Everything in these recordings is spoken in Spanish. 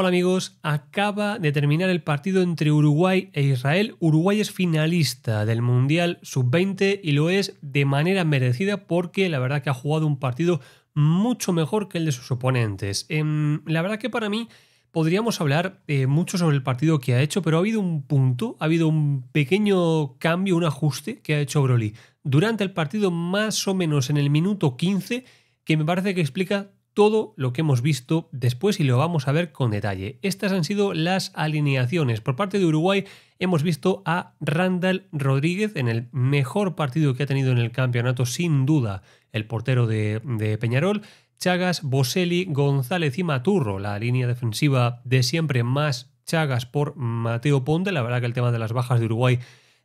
Hola amigos, acaba de terminar el partido entre Uruguay e Israel. Uruguay es finalista del Mundial Sub-20 y lo es de manera merecida porque la verdad que ha jugado un partido mucho mejor que el de sus oponentes. Em, la verdad que para mí podríamos hablar eh, mucho sobre el partido que ha hecho, pero ha habido un punto, ha habido un pequeño cambio, un ajuste que ha hecho Broly durante el partido más o menos en el minuto 15 que me parece que explica todo lo que hemos visto después y lo vamos a ver con detalle. Estas han sido las alineaciones. Por parte de Uruguay hemos visto a Randall Rodríguez en el mejor partido que ha tenido en el campeonato, sin duda, el portero de, Peñarol. Chagas, Boselli, González y Maturro, la línea defensiva de siempre más Chagas por Mateo Ponte. La verdad que el tema de las bajas de Uruguay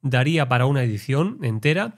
daría para una edición entera.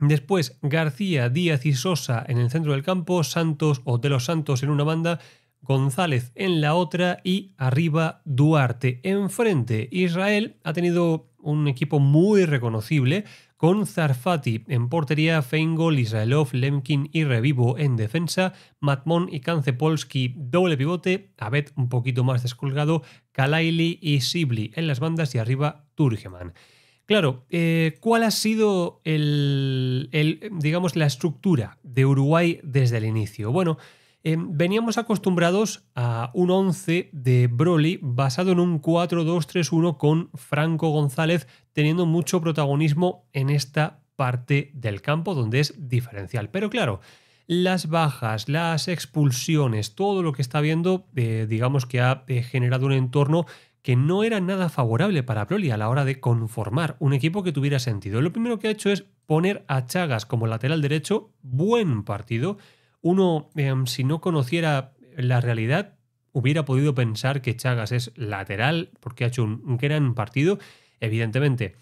Después García, Díaz y Sosa en el centro del campo, Santos o de los Santos en una banda, González en la otra y arriba Duarte. Enfrente, Israel ha tenido un equipo muy reconocible con Zarfati en portería, Feingol, Israelov, Lemkin y Revivo en defensa, Matmon y Kancepolski doble pivote, Abed un poquito más descolgado, Kalaili y Sibli en las bandas y arriba Turgeman. Claro, eh, ¿cuál ha sido el, digamos, la estructura de Uruguay desde el inicio? Bueno, eh, veníamos acostumbrados a un 11 de Broly basado en un 4-2-3-1 con Franco González teniendo mucho protagonismo en esta parte del campo donde es diferencial. Pero claro, las bajas, las expulsiones, todo lo que está viendo, eh, digamos que ha generado un entorno que no era nada favorable para Broly a la hora de conformar un equipo que tuviera sentido. Lo primero que ha hecho es poner a Chagas como lateral derecho, buen partido. Uno, em, si no conociera la realidad, hubiera podido pensar que Chagas es lateral porque ha hecho un gran partido. Evidentemente,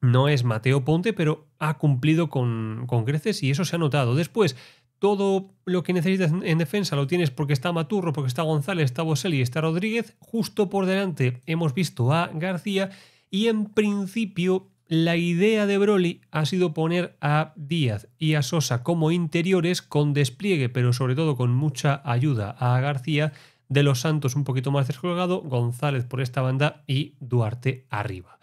no es Mateo Ponte, pero ha cumplido con, Greces y eso se ha notado. Después, todo lo que necesitas en defensa lo tienes porque está Maturro, porque está González, está Boselli, está Rodríguez. Justo por delante hemos visto a García y en principio la idea de Broly ha sido poner a Díaz y a Sosa como interiores con despliegue, pero sobre todo con mucha ayuda a García, de los Santos un poquito más descolgado, González por esta banda y Duarte arriba.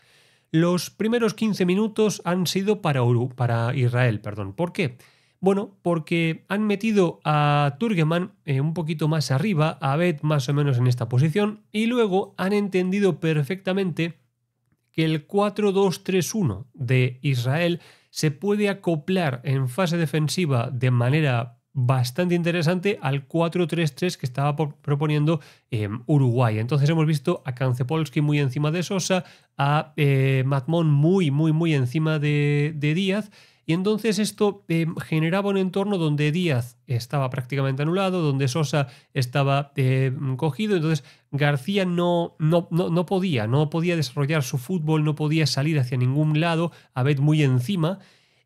Los primeros 15 minutos han sido para, para Israel, perdón. ¿Por qué? Bueno, porque han metido a Turgeman eh, un poquito más arriba, a Beth más o menos en esta posición, y luego han entendido perfectamente que el 4-2-3-1 de Israel se puede acoplar en fase defensiva de manera bastante interesante al 4-3-3 que estaba proponiendo em, Uruguay. Entonces hemos visto a Kancepolski muy encima de Sosa, a eh, Matmon muy, muy, muy encima de Díaz y entonces esto eh, generaba un entorno donde Díaz estaba prácticamente anulado, donde Sosa estaba eh, cogido, entonces García no, no, no, podía, no podía desarrollar su fútbol, no podía salir hacia ningún lado, a Abed muy encima.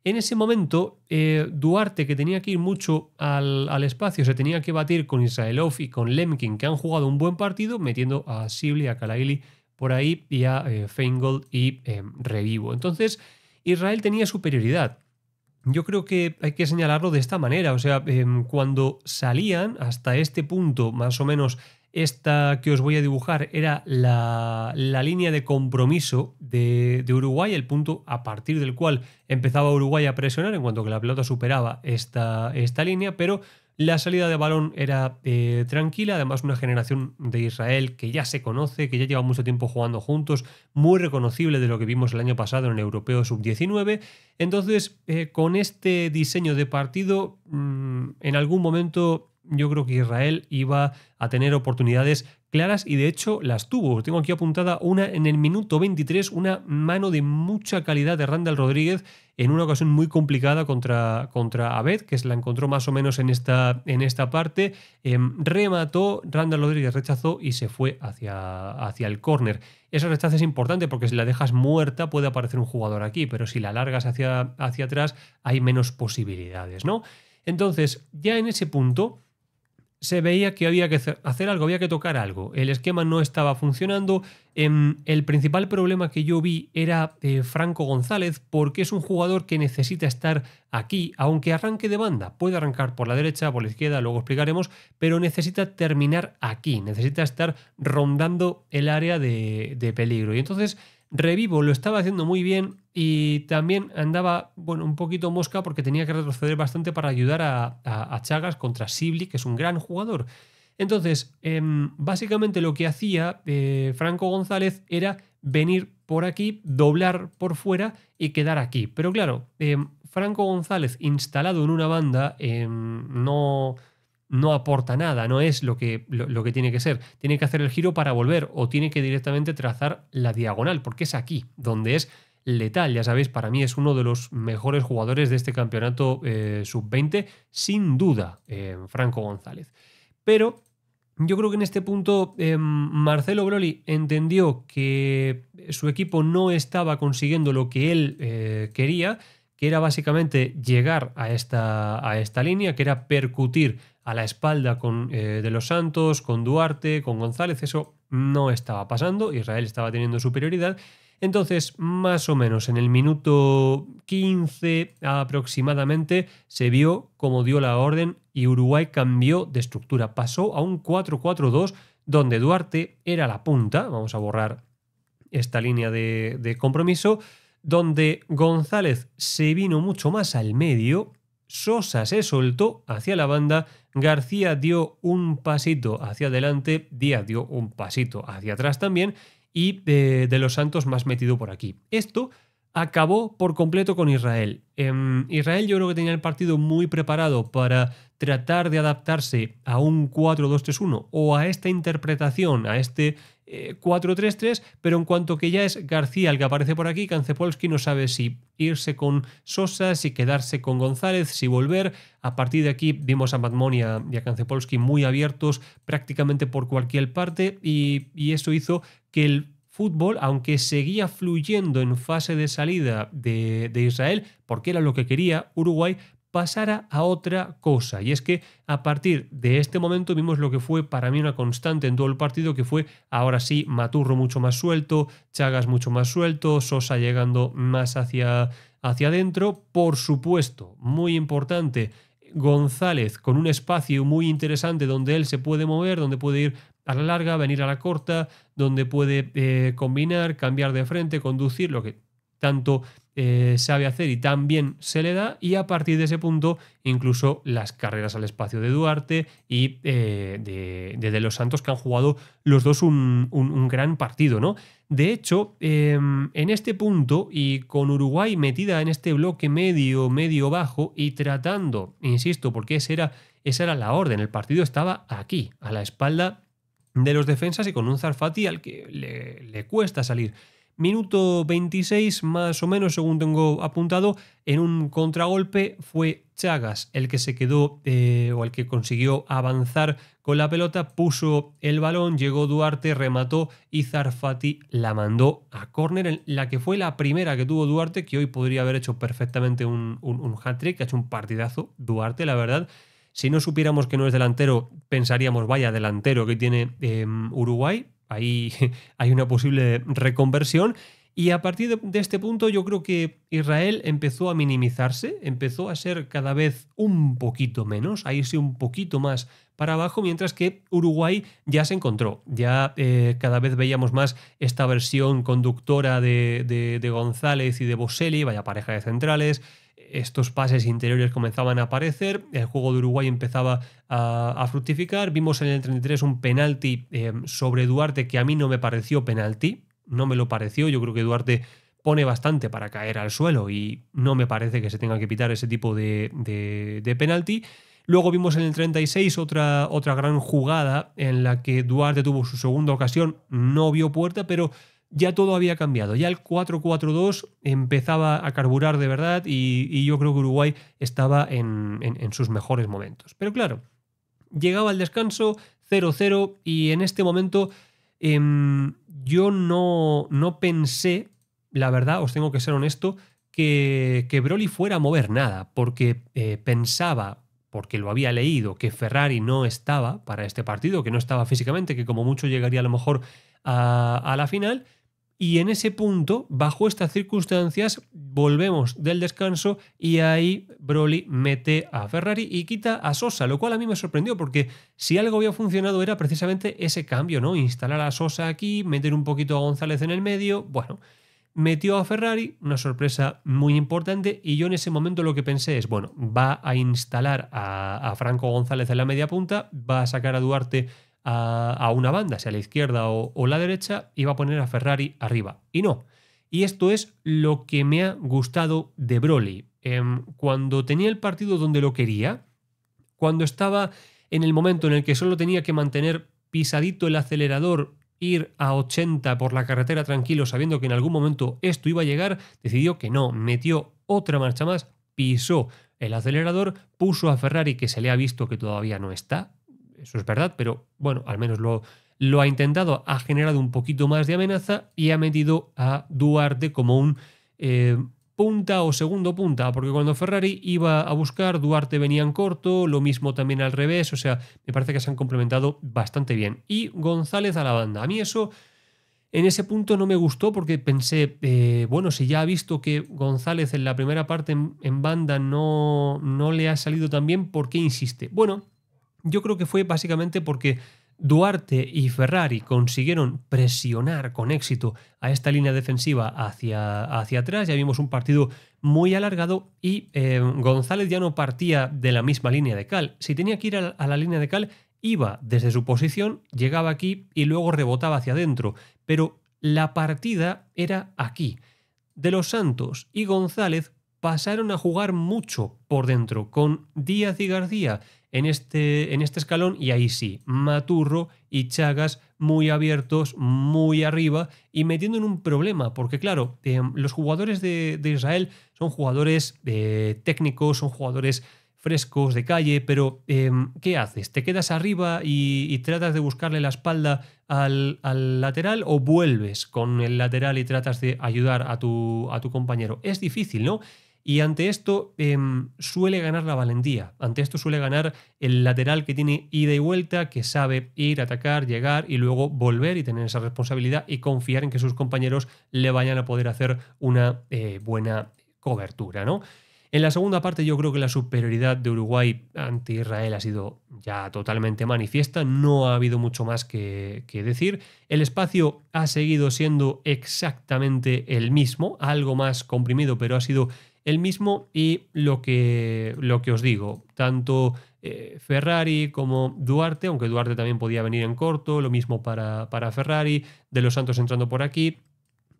En ese momento, eh, Duarte, que tenía que ir mucho al, espacio, se tenía que batir con Israelov y con Lemkin, que han jugado un buen partido, metiendo a Sibley, a Kalaili por ahí y a Feingold y Revivo. Entonces, Israel tenía superioridad yo creo que hay que señalarlo de esta manera. O sea, em, cuando salían hasta este punto, más o menos esta que os voy a dibujar era la, línea de compromiso de, Uruguay, el punto a partir del cual empezaba Uruguay a presionar en cuanto que la pelota superaba esta, esta línea, pero la salida de balón era eh, tranquila, además una generación de Israel que ya se conoce, que ya lleva mucho tiempo jugando juntos, muy reconocible de lo que vimos el año pasado en el Europeo Sub-19. Entonces, eh, con este diseño de partido, mm, en algún momento yo creo que Israel iba a tener oportunidades claras y de hecho las tuvo. Tengo aquí apuntada una en el minuto 23, una mano de mucha calidad de Randall Rodríguez en una ocasión muy complicada contra, contra Abed, que se la encontró más o menos en esta, en esta parte. Em, remató, Randall Rodríguez rechazó y se fue hacia, hacia el córner. esa rechaza es importante porque si la dejas muerta puede aparecer un jugador aquí, pero si la largas hacia, hacia atrás hay menos posibilidades, ¿no? Entonces, ya en ese punto se veía que había que hacer algo, había que tocar algo. El esquema no estaba funcionando. Em, el principal problema que yo vi era eh, Franco González, porque es un jugador que necesita estar aquí, aunque arranque de banda. Puede arrancar por la derecha, por la izquierda, luego explicaremos, pero necesita terminar aquí, necesita estar rondando el área de, de peligro. Y entonces Revivo lo estaba haciendo muy bien y también andaba bueno, un poquito mosca porque tenía que retroceder bastante para ayudar a, Chagas contra Sibli, que es un gran jugador. Entonces, em, básicamente lo que hacía eh, Franco González era venir por aquí, doblar por fuera y quedar aquí. Pero claro, em, Franco González instalado en una banda em, no no aporta nada, no es lo que, lo, que tiene que ser. Tiene que hacer el giro para volver o tiene que directamente trazar la diagonal, porque es aquí donde es letal. Ya sabéis, para mí es uno de los mejores jugadores de este campeonato eh, sub-20, sin duda, eh, Franco González. Pero yo creo que en este punto eh, Marcelo Broly entendió que su equipo no estaba consiguiendo lo que él quería, que era básicamente llegar a esta, a esta línea, que era percutir a la espalda con, eh, de los Santos, con Duarte, con González, eso no estaba pasando, Israel estaba teniendo superioridad. Entonces, más o menos en el minuto 15 aproximadamente, se vio cómo dio la orden y Uruguay cambió de estructura, pasó a un 4-4-2 donde Duarte era la punta, vamos a borrar esta línea de compromiso, donde González se vino mucho más al medio Sosa se soltó hacia la banda, García dio un pasito hacia adelante, Díaz dio un pasito hacia atrás también y eh, de, los Santos más metido por aquí. Esto acabó por completo con Israel. Em, Israel yo creo que tenía el partido muy preparado para tratar de adaptarse a un 4-2-3-1 o a esta interpretación, a este 4-3-3, eh, pero en cuanto que ya es García el que aparece por aquí, Kancepolski no sabe si irse con Sosa, si quedarse con González, si volver. A partir de aquí vimos a Matmonia y a, y muy abiertos prácticamente por cualquier parte y, eso hizo que el fútbol, aunque seguía fluyendo en fase de salida de, de, Israel, porque era lo que quería Uruguay, pasara a otra cosa. Y es que a partir de este momento vimos lo que fue para mí una constante en todo el partido, que fue ahora sí Maturro mucho más suelto, Chagas mucho más suelto, Sosa llegando más hacia, hacia adentro. Por supuesto, muy importante, González con un espacio muy interesante donde él se puede mover, donde puede ir a la larga, venir a la corta, donde puede eh, combinar, cambiar de frente, conducir, lo que tanto eh, sabe hacer y también se le da, y a partir de ese punto, incluso las carreras al espacio de Duarte y eh, de, de, los Santos, que han jugado los dos un, gran partido, ¿no? De hecho, em, en este punto, y con Uruguay metida en este bloque medio, medio bajo, y tratando, insisto, porque esa era, esa era la orden, el partido estaba aquí, a la espalda de los defensas y con un Zarfati al que le, le cuesta salir. Minuto 26, más o menos, según tengo apuntado, en un contragolpe fue Chagas el que se quedó eh, o el que consiguió avanzar con la pelota, puso el balón, llegó Duarte, remató y Zarfati la mandó a córner, la que fue la primera que tuvo Duarte, que hoy podría haber hecho perfectamente un, un, hat-trick, ha hecho un partidazo Duarte, la verdad. Si no supiéramos que no es delantero, pensaríamos, vaya delantero que tiene em, Uruguay, ahí hay una posible reconversión. Y a partir de, este punto yo creo que Israel empezó a minimizarse, empezó a ser cada vez un poquito menos, a irse un poquito más para abajo, mientras que Uruguay ya se encontró, ya eh, cada vez veíamos más esta versión conductora de, de González y de Boselli, vaya pareja de centrales estos pases interiores comenzaban a aparecer, el juego de Uruguay empezaba a, fructificar, vimos en el 33 un penalti eh, sobre Duarte que a mí no me pareció penalti, no me lo pareció, yo creo que Duarte pone bastante para caer al suelo y no me parece que se tenga que pitar ese tipo de, penalti. Luego vimos en el 36 otra, otra gran jugada en la que Duarte tuvo su segunda ocasión, no vio puerta, pero ya todo había cambiado. Ya el 4-4-2 empezaba a carburar de verdad y, yo creo que Uruguay estaba en, sus mejores momentos. Pero claro, llegaba el descanso 0-0 y en este momento em, yo no, no pensé, la verdad, os tengo que ser honesto, que, Broly fuera a mover nada, porque eh, pensaba porque lo había leído, que Ferrari no estaba para este partido, que no estaba físicamente, que como mucho llegaría a lo mejor a la final, y en ese punto, bajo estas circunstancias, volvemos del descanso y ahí Broly mete a Ferrari y quita a Sosa, lo cual a mí me sorprendió porque si algo había funcionado era precisamente ese cambio, ¿no? Instalar a Sosa aquí, meter un poquito a González en el medio, bueno. Metió a Ferrari, una sorpresa muy importante, y yo en ese momento lo que pensé es, bueno, va a instalar a, a Franco González en la media punta, va a sacar a Duarte a, una banda, sea la izquierda o, la derecha, iba a poner a Ferrari arriba. Y no. Y esto es lo que me ha gustado de Broly. Em, cuando tenía el partido donde lo quería, cuando estaba en el momento en el que solo tenía que mantener pisadito el acelerador, ir a 80 por la carretera tranquilo sabiendo que en algún momento esto iba a llegar, decidió que no, metió otra marcha más, pisó el acelerador, puso a Ferrari que se le ha visto que todavía no está eso es verdad, pero bueno, al menos lo, lo ha intentado, ha generado un poquito más de amenaza y ha metido a Duarte como un eh, punta o segundo punta, porque cuando Ferrari iba a buscar, Duarte venía en corto, lo mismo también al revés, o sea, me parece que se han complementado bastante bien. Y González a la banda, a mí eso... En ese punto no me gustó porque pensé, eh, bueno, si ya ha visto que González en la primera parte en, banda no, no le ha salido tan bien, ¿por qué insiste? Bueno, yo creo que fue básicamente porque Duarte y Ferrari consiguieron presionar con éxito a esta línea defensiva hacia, hacia atrás. Ya vimos un partido muy alargado y eh, González ya no partía de la misma línea de cal. Si tenía que ir a la, a la línea de cal, iba desde su posición, llegaba aquí y luego rebotaba hacia adentro. Pero la partida era aquí. De los Santos y González pasaron a jugar mucho por dentro, con Díaz y García en este, en este escalón y ahí sí, Maturro y Chagas muy abiertos, muy arriba y metiendo en un problema, porque claro, eh, los jugadores de, Israel son jugadores eh, técnicos, son jugadores frescos de calle, pero eh, ¿qué haces? ¿Te quedas arriba y, tratas de buscarle la espalda al, lateral o vuelves con el lateral y tratas de ayudar a tu, a tu compañero? Es difícil, ¿no? Y ante esto em, suele ganar la valentía, ante esto suele ganar el lateral que tiene ida y vuelta, que sabe ir, atacar, llegar y luego volver y tener esa responsabilidad y confiar en que sus compañeros le vayan a poder hacer una eh, buena cobertura, ¿no? En la segunda parte yo creo que la superioridad de Uruguay ante Israel ha sido ya totalmente manifiesta, no ha habido mucho más que, decir. El espacio ha seguido siendo exactamente el mismo, algo más comprimido, pero ha sido el mismo y lo que, lo que os digo, tanto eh, Ferrari como Duarte, aunque Duarte también podía venir en corto, lo mismo para, para Ferrari, de los Santos entrando por aquí,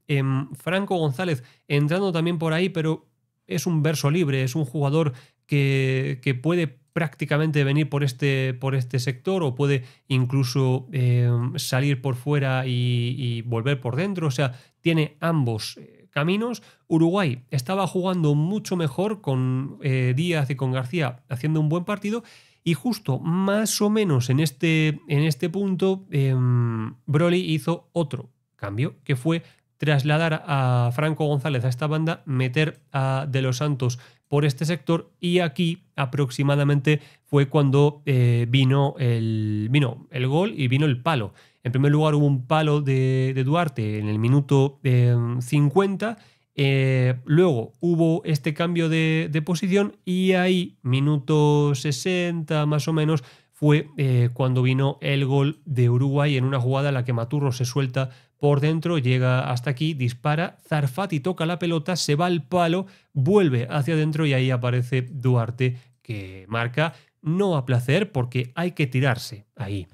em, Franco González entrando también por ahí, pero es un verso libre, es un jugador que, puede prácticamente venir por este, por este sector o puede incluso em, salir por fuera y, y, volver por dentro. O sea, tiene ambos eh, caminos. Uruguay estaba jugando mucho mejor con eh, Díaz y con García haciendo un buen partido. Y justo más o menos en este, en este punto, em, Broly hizo otro cambio, que fue trasladar a Franco González a esta banda, meter a De los Santos por este sector y aquí aproximadamente fue cuando eh, vino, el, vino el gol y vino el palo. En primer lugar, hubo un palo de, Duarte en el minuto 50. Eh, eh, luego hubo este cambio de, posición y ahí, minuto 60 más o menos, fue eh, cuando vino el gol de Uruguay en una jugada en la que Maturro se suelta por dentro, llega hasta aquí, dispara, Zarfati toca la pelota, se va al palo, vuelve hacia adentro y ahí aparece Duarte que marca no a placer porque hay que tirarse ahí.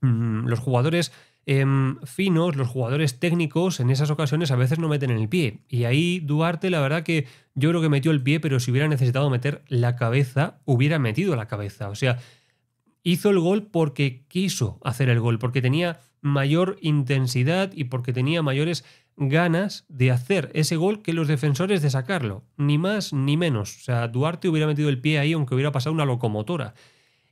Mm, los jugadores em, finos, los jugadores técnicos, en esas ocasiones a veces no meten el pie. Y ahí Duarte, la verdad que yo creo que metió el pie, pero si hubiera necesitado meter la cabeza, hubiera metido la cabeza. O sea, hizo el gol porque quiso hacer el gol, porque tenía mayor intensidad y porque tenía mayores ganas de hacer ese gol que los defensores de sacarlo. Ni más ni menos. O sea, Duarte hubiera metido el pie ahí aunque hubiera pasado una locomotora.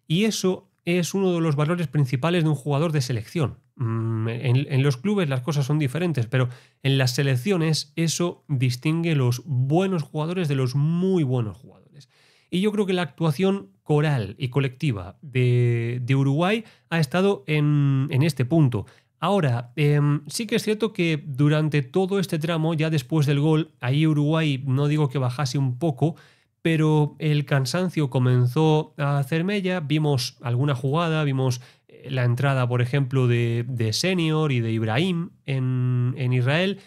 Y eso es uno de los valores principales de un jugador de selección. Mm, en, los clubes las cosas son diferentes, pero en las selecciones eso distingue los buenos jugadores de los muy buenos jugadores. Y yo creo que la actuación coral y colectiva de, Uruguay ha estado en, este punto. Ahora, em, sí que es cierto que durante todo este tramo, ya después del gol, ahí Uruguay no digo que bajase un poco, pero el cansancio comenzó a hacer mella, vimos alguna jugada, vimos eh, la entrada, por ejemplo, de, de Senior y de Ibrahim en, en Israel,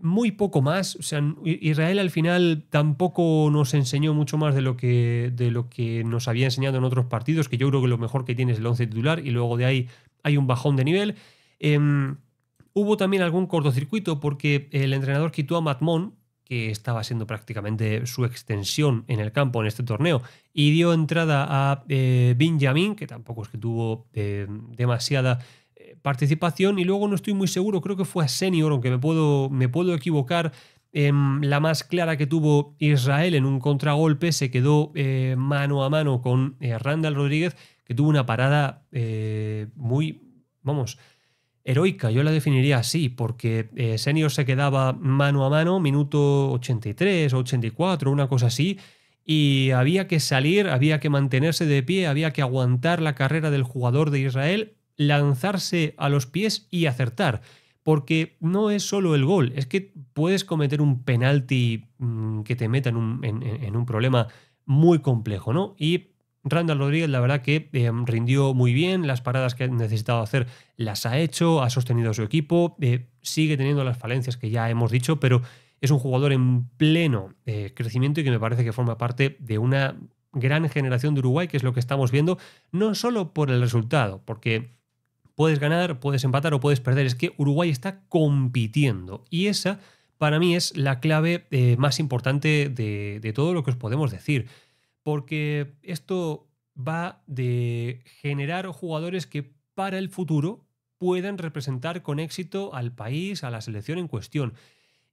muy poco más. O sea, Israel al final tampoco nos enseñó mucho más de lo que, de lo que nos había enseñado en otros partidos, que yo creo que lo mejor que tiene es el 11 titular y luego de ahí hay un bajón de nivel. Em, hubo también algún cortocircuito porque el entrenador quitó a Matmon, que estaba siendo prácticamente su extensión en el campo en este torneo, y dio entrada a eh, Benjamin, que tampoco es que tuvo eh, demasiada eh, participación, y luego no estoy muy seguro, creo que fue a Senior, aunque me puedo, me puedo equivocar, em, la más clara que tuvo Israel en un contragolpe se quedó eh, mano a mano con Randall Rodríguez, que tuvo una parada muy, vamos, heroica, yo la definiría así, porque eh, Senior se quedaba mano a mano, minuto 83 o 84, una cosa así, y había que salir, había que mantenerse de pie, había que aguantar la carrera del jugador de Israel, lanzarse a los pies y acertar. Porque no es solo el gol, es que puedes cometer un penalti mm, que te meta en un, en un problema muy complejo, ¿no? Y Randall Rodríguez, la verdad que eh, rindió muy bien, las paradas que ha necesitado hacer las ha hecho, ha sostenido a su equipo, eh, sigue teniendo las falencias que ya hemos dicho, pero es un jugador en pleno eh, crecimiento y que me parece que forma parte de una gran generación de Uruguay, que es lo que estamos viendo, no solo por el resultado, porque puedes ganar, puedes empatar o puedes perder, es que Uruguay está compitiendo y esa para mí es la clave más importante de, de todo lo que os podemos decir porque esto va de generar jugadores que para el futuro puedan representar con éxito al país, a la selección en cuestión.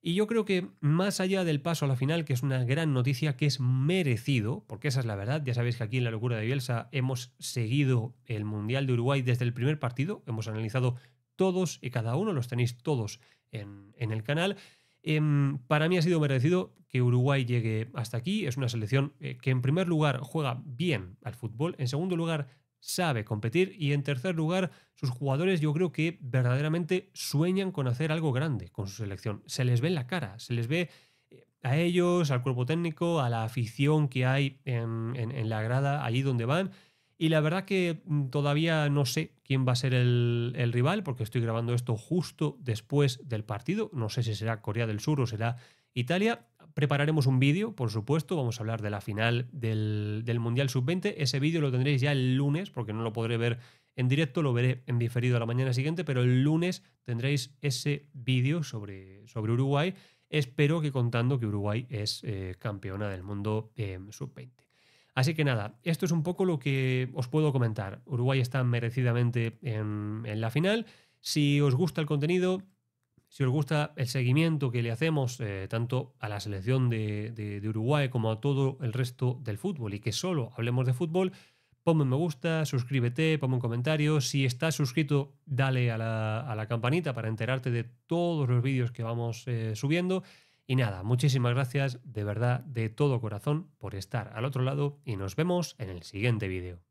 Y yo creo que más allá del paso a la final, que es una gran noticia, que es merecido, porque esa es la verdad, ya sabéis que aquí en La Locura de Bielsa hemos seguido el Mundial de Uruguay desde el primer partido, hemos analizado todos y cada uno, los tenéis todos en, en el canal. Em, para mí ha sido merecido que Uruguay llegue hasta aquí. Es una selección eh, que en primer lugar juega bien al fútbol, en segundo lugar sabe competir y en tercer lugar sus jugadores yo creo que verdaderamente sueñan con hacer algo grande con su selección. Se les ve en la cara, se les ve eh, a ellos, al cuerpo técnico, a la afición que hay en la grada, allí donde van y la verdad que mm, todavía no sé quién va a ser el, rival, porque estoy grabando esto justo después del partido. No sé si será Corea del Sur o será Italia. Prepararemos un vídeo, por supuesto. Vamos a hablar de la final del, Mundial Sub-20. Ese vídeo lo tendréis ya el lunes, porque no lo podré ver en directo, lo veré en diferido a la mañana siguiente, pero el lunes tendréis ese vídeo sobre, Uruguay. Espero que contando que Uruguay es eh, campeona del mundo eh, Sub-20. Así que nada, esto es un poco lo que os puedo comentar. Uruguay está merecidamente en, la final. Si os gusta el contenido, si os gusta el seguimiento que le hacemos eh, tanto a la selección de, Uruguay como a todo el resto del fútbol y que solo hablemos de fútbol, ponme un me gusta, suscríbete, ponme un comentario. Si estás suscrito, dale a la, campanita para enterarte de todos los vídeos que vamos eh, subiendo. Y nada, muchísimas gracias de verdad, de todo corazón, por estar al otro lado y nos vemos en el siguiente vídeo.